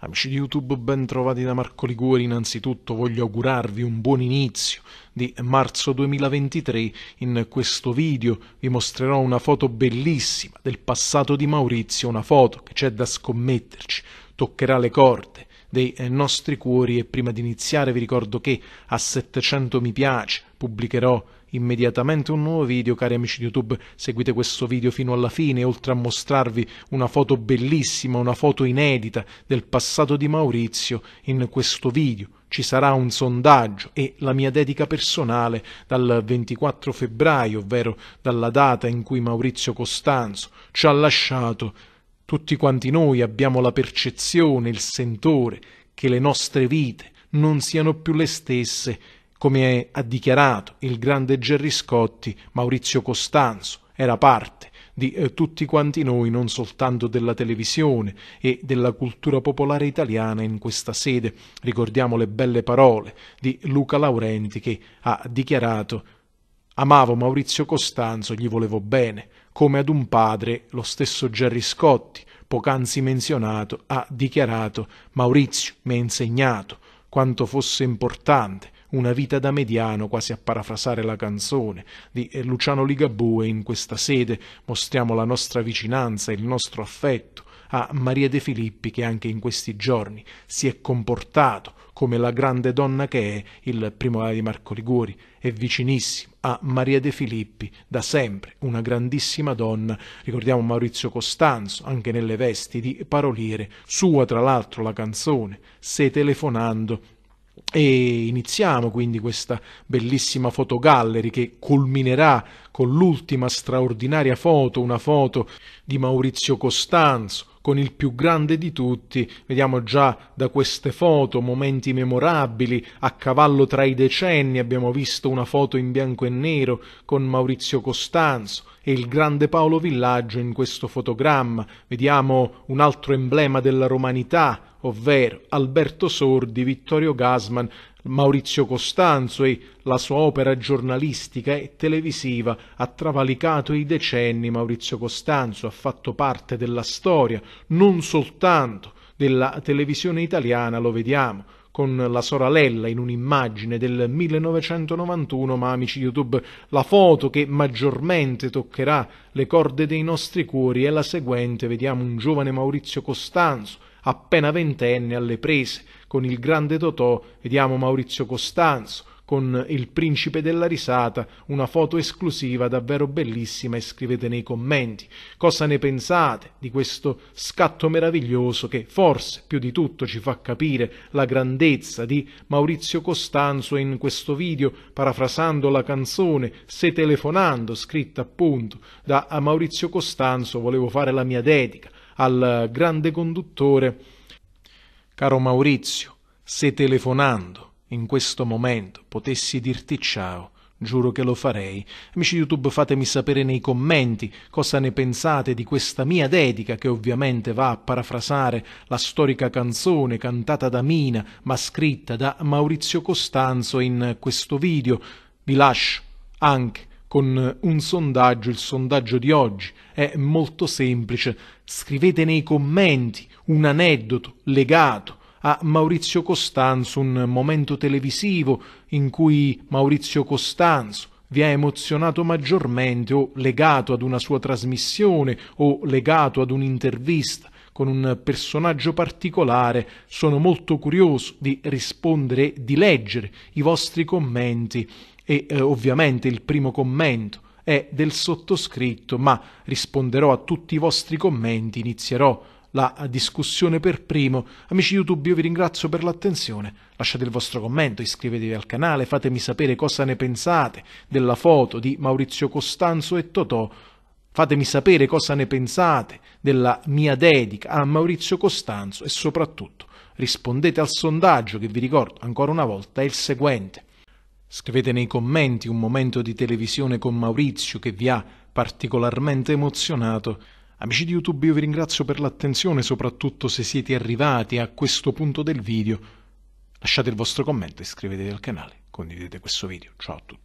Amici di YouTube, ben trovati da Marco Liguori. Innanzitutto voglio augurarvi un buon inizio di marzo 2023. In questo video vi mostrerò una foto bellissima del passato di Maurizio, una foto che c'è da scommetterci, toccherà le corde dei eh, nostri cuori e prima di iniziare vi ricordo che a 700 mi piace pubblicherò immediatamente un nuovo video cari amici di youtube seguite questo video fino alla fine oltre a mostrarvi una foto bellissima una foto inedita del passato di Maurizio in questo video ci sarà un sondaggio e la mia dedica personale dal 24 febbraio ovvero dalla data in cui Maurizio Costanzo ci ha lasciato tutti quanti noi abbiamo la percezione il sentore che le nostre vite non siano più le stesse come ha dichiarato il grande Gerry Scotti, Maurizio Costanzo era parte di eh, tutti quanti noi, non soltanto della televisione e della cultura popolare italiana in questa sede. Ricordiamo le belle parole di Luca Laurenti che ha dichiarato Amavo Maurizio Costanzo, gli volevo bene, come ad un padre lo stesso Gerry Scotti, poc'anzi menzionato, ha dichiarato Maurizio mi ha insegnato quanto fosse importante una vita da mediano, quasi a parafrasare la canzone di Luciano Ligabue, in questa sede mostriamo la nostra vicinanza, il nostro affetto a Maria De Filippi che anche in questi giorni si è comportato come la grande donna che è, il primo di Marco Liguori è vicinissimo a Maria De Filippi, da sempre una grandissima donna, ricordiamo Maurizio Costanzo, anche nelle vesti di paroliere, sua tra l'altro la canzone, Se telefonando, e iniziamo quindi questa bellissima fotogallery che culminerà con l'ultima straordinaria foto, una foto di Maurizio Costanzo con il più grande di tutti. Vediamo già da queste foto momenti memorabili a cavallo tra i decenni. Abbiamo visto una foto in bianco e nero con Maurizio Costanzo e il grande Paolo Villaggio in questo fotogramma. Vediamo un altro emblema della romanità, ovvero Alberto Sordi, Vittorio Gasman, Maurizio Costanzo e la sua opera giornalistica e televisiva ha travalicato i decenni. Maurizio Costanzo ha fatto parte della storia, non soltanto della televisione italiana, lo vediamo con la soralella in un'immagine del 1991, ma amici YouTube, la foto che maggiormente toccherà le corde dei nostri cuori è la seguente, vediamo un giovane Maurizio Costanzo, appena ventenne alle prese con il grande Totò, vediamo Maurizio Costanzo, con il principe della risata, una foto esclusiva davvero bellissima e scrivete nei commenti cosa ne pensate di questo scatto meraviglioso che forse più di tutto ci fa capire la grandezza di Maurizio Costanzo e in questo video, parafrasando la canzone Se telefonando, scritta appunto da Maurizio Costanzo, volevo fare la mia dedica al grande conduttore. Caro Maurizio, se telefonando in questo momento potessi dirti ciao, giuro che lo farei. Amici YouTube, fatemi sapere nei commenti cosa ne pensate di questa mia dedica che ovviamente va a parafrasare la storica canzone cantata da Mina ma scritta da Maurizio Costanzo in questo video. Vi lascio anche con un sondaggio, il sondaggio di oggi è molto semplice. Scrivete nei commenti un aneddoto legato a Maurizio Costanzo, un momento televisivo in cui Maurizio Costanzo vi ha emozionato maggiormente o legato ad una sua trasmissione o legato ad un'intervista con un personaggio particolare, sono molto curioso di rispondere e di leggere i vostri commenti e eh, ovviamente il primo commento è del sottoscritto, ma risponderò a tutti i vostri commenti, inizierò la discussione per primo. Amici YouTube, io vi ringrazio per l'attenzione. Lasciate il vostro commento, iscrivetevi al canale, fatemi sapere cosa ne pensate della foto di Maurizio Costanzo e Totò. Fatemi sapere cosa ne pensate della mia dedica a Maurizio Costanzo e soprattutto rispondete al sondaggio che vi ricordo ancora una volta è il seguente. Scrivete nei commenti un momento di televisione con Maurizio che vi ha particolarmente emozionato Amici di YouTube io vi ringrazio per l'attenzione, soprattutto se siete arrivati a questo punto del video. Lasciate il vostro commento, iscrivetevi al canale, condividete questo video. Ciao a tutti.